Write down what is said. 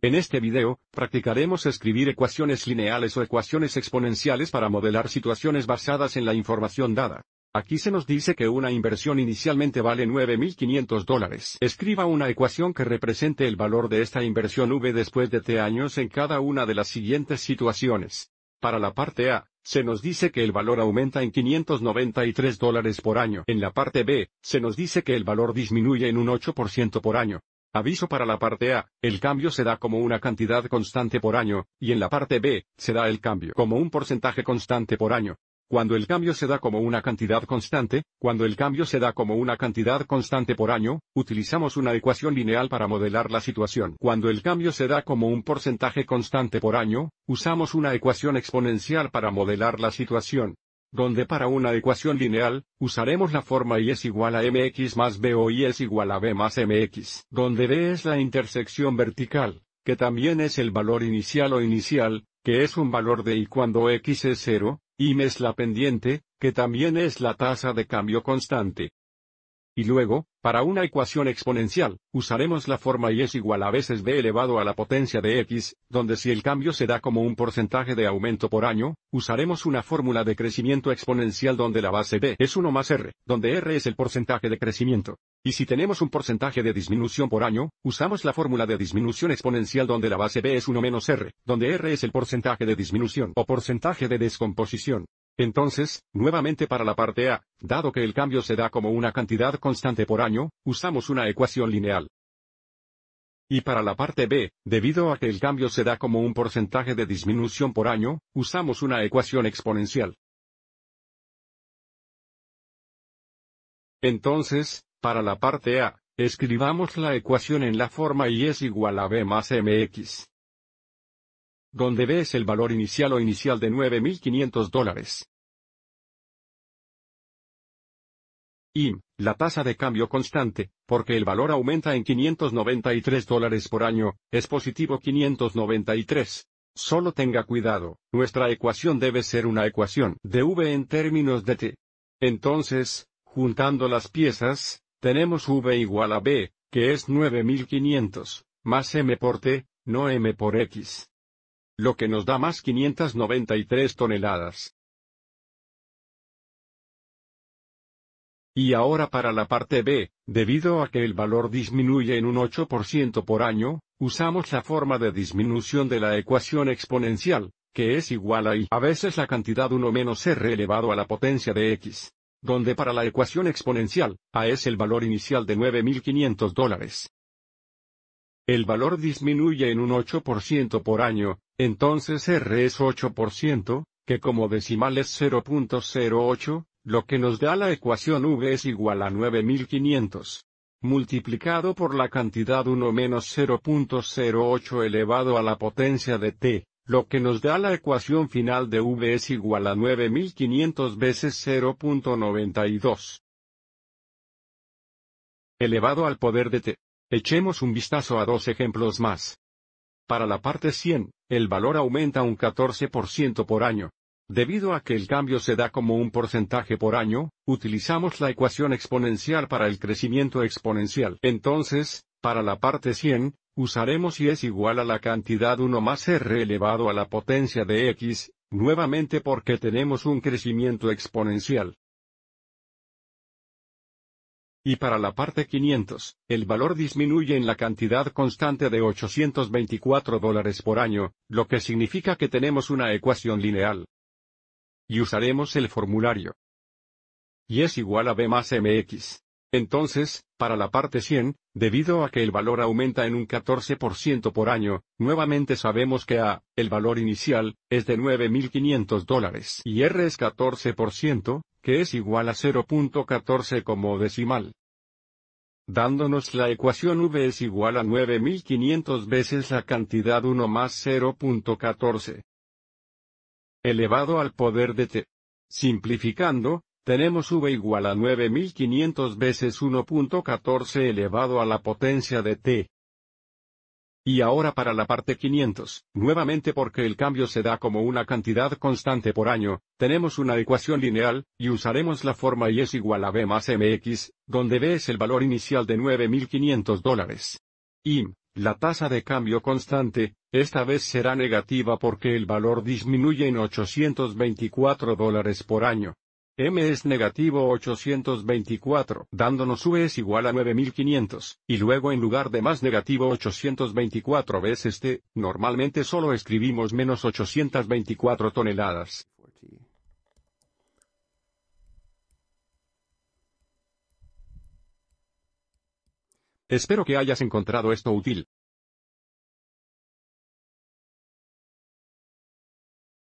En este video, practicaremos escribir ecuaciones lineales o ecuaciones exponenciales para modelar situaciones basadas en la información dada. Aquí se nos dice que una inversión inicialmente vale 9.500 dólares. Escriba una ecuación que represente el valor de esta inversión V después de T años en cada una de las siguientes situaciones. Para la parte A, se nos dice que el valor aumenta en 593 dólares por año. En la parte B, se nos dice que el valor disminuye en un 8% por año. Aviso para la parte A, el cambio se da como una cantidad constante por año, y en la parte B, se da el cambio como un porcentaje constante por año. Cuando el cambio se da como una cantidad constante, cuando el cambio se da como una cantidad constante por año, utilizamos una ecuación lineal para modelar la situación. Cuando el cambio se da como un porcentaje constante por año, usamos una ecuación exponencial para modelar la situación donde para una ecuación lineal, usaremos la forma y es igual a mx más b o y es igual a b más mx, donde d es la intersección vertical, que también es el valor inicial o inicial, que es un valor de y cuando x es 0, y m es la pendiente, que también es la tasa de cambio constante. Y luego, para una ecuación exponencial, usaremos la forma y es igual a veces b elevado a la potencia de x, donde si el cambio se da como un porcentaje de aumento por año, usaremos una fórmula de crecimiento exponencial donde la base b es 1 más r, donde r es el porcentaje de crecimiento. Y si tenemos un porcentaje de disminución por año, usamos la fórmula de disminución exponencial donde la base b es 1 menos r, donde r es el porcentaje de disminución o porcentaje de descomposición. Entonces, nuevamente para la parte A, dado que el cambio se da como una cantidad constante por año, usamos una ecuación lineal. Y para la parte B, debido a que el cambio se da como un porcentaje de disminución por año, usamos una ecuación exponencial. Entonces, para la parte A, escribamos la ecuación en la forma y es igual a B más mx donde es el valor inicial o inicial de 9.500 dólares. Y, la tasa de cambio constante, porque el valor aumenta en 593 dólares por año, es positivo 593. Solo tenga cuidado, nuestra ecuación debe ser una ecuación de V en términos de T. Entonces, juntando las piezas, tenemos V igual a B, que es 9500, más M por T, no M por X lo que nos da más 593 toneladas. Y ahora para la parte B, debido a que el valor disminuye en un 8% por año, usamos la forma de disminución de la ecuación exponencial, que es igual a y a veces la cantidad 1 menos r elevado a la potencia de x, donde para la ecuación exponencial, a es el valor inicial de 9.500 dólares. El valor disminuye en un 8% por año, entonces R es 8%, que como decimal es 0.08, lo que nos da la ecuación V es igual a 9500. Multiplicado por la cantidad 1 menos 0.08 elevado a la potencia de t, lo que nos da la ecuación final de V es igual a 9500 veces 0.92 elevado al poder de t. Echemos un vistazo a dos ejemplos más. Para la parte 100, el valor aumenta un 14% por año. Debido a que el cambio se da como un porcentaje por año, utilizamos la ecuación exponencial para el crecimiento exponencial. Entonces, para la parte 100, usaremos y es igual a la cantidad 1 más r elevado a la potencia de x, nuevamente porque tenemos un crecimiento exponencial. Y para la parte 500, el valor disminuye en la cantidad constante de 824 dólares por año, lo que significa que tenemos una ecuación lineal. Y usaremos el formulario. Y es igual a B más MX. Entonces, para la parte 100, debido a que el valor aumenta en un 14% por año, nuevamente sabemos que A, el valor inicial, es de 9.500 dólares y R es 14%, que es igual a 0.14 como decimal. Dándonos la ecuación V es igual a 9.500 veces la cantidad 1 más 0.14 elevado al poder de T. Simplificando, tenemos V igual a 9500 veces 1.14 elevado a la potencia de T. Y ahora para la parte 500, nuevamente porque el cambio se da como una cantidad constante por año, tenemos una ecuación lineal, y usaremos la forma y es igual a B más MX, donde B es el valor inicial de 9.500 dólares. Y, la tasa de cambio constante, esta vez será negativa porque el valor disminuye en 824 dólares por año m es negativo 824, dándonos V es igual a 9500, y luego en lugar de más negativo 824 veces t, normalmente solo escribimos menos 824 toneladas. Espero que hayas encontrado esto útil.